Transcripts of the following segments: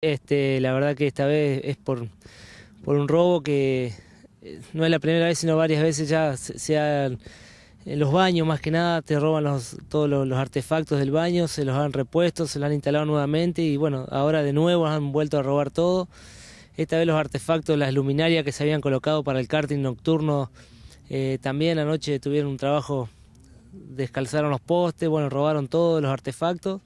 Este, la verdad que esta vez es por, un robo que eh, no es la primera vez, sino varias veces ya sean en los baños más que nada, te roban todos los, artefactos del baño, se los han repuesto, se los han instalado nuevamente y bueno, ahora de nuevo han vuelto a robar todo. Esta vez los artefactos, las luminarias que se habían colocado para el karting nocturno, eh, también anoche tuvieron un trabajo, descalzaron los postes, bueno, robaron todos los artefactos.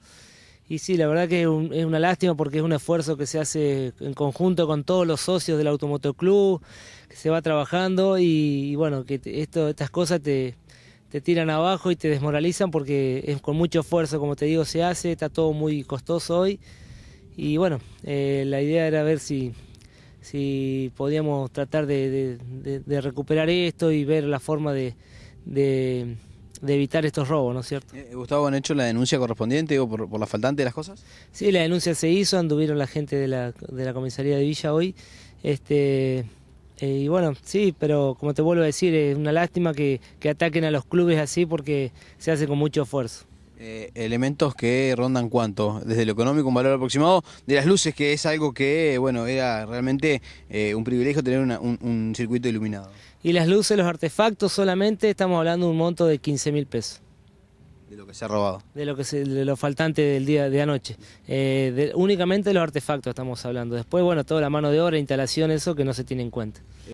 Y sí, la verdad que es, una lástima porque es un esfuerzo que se hace en conjunto con todos los socios del Automotoclub, que se va trabajando y, bueno, que esto, estas cosas te, tiran abajo y te desmoralizan porque es con mucho esfuerzo, como te digo, se hace, está todo muy costoso hoy. Y bueno, eh, la idea era ver si, si podíamos tratar de recuperar esto y ver la forma de de evitar estos robos, ¿no es cierto? Eh, eh, Gustavo, ¿han hecho la denuncia correspondiente por, la faltante de las cosas? Sí, la denuncia se hizo, anduvieron la gente de la, de la comisaría de Villa hoy. Este, eh, y bueno, sí, pero como te vuelvo a decir, es una lástima que, que ataquen a los clubes así porque se hace con mucho esfuerzo. Eh, elementos que rondan cuánto, desde lo económico, un valor aproximado de las luces, que es algo que, bueno, era realmente eh, un privilegio tener un, circuito iluminado. Y las luces, los artefactos solamente, estamos hablando de un monto de 15 mil pesos. De lo que se ha robado. De lo que se, lo faltante del día de anoche. Eh, únicamente los artefactos estamos hablando. Después, bueno, toda la mano de obra, instalación, eso que no se tiene en cuenta.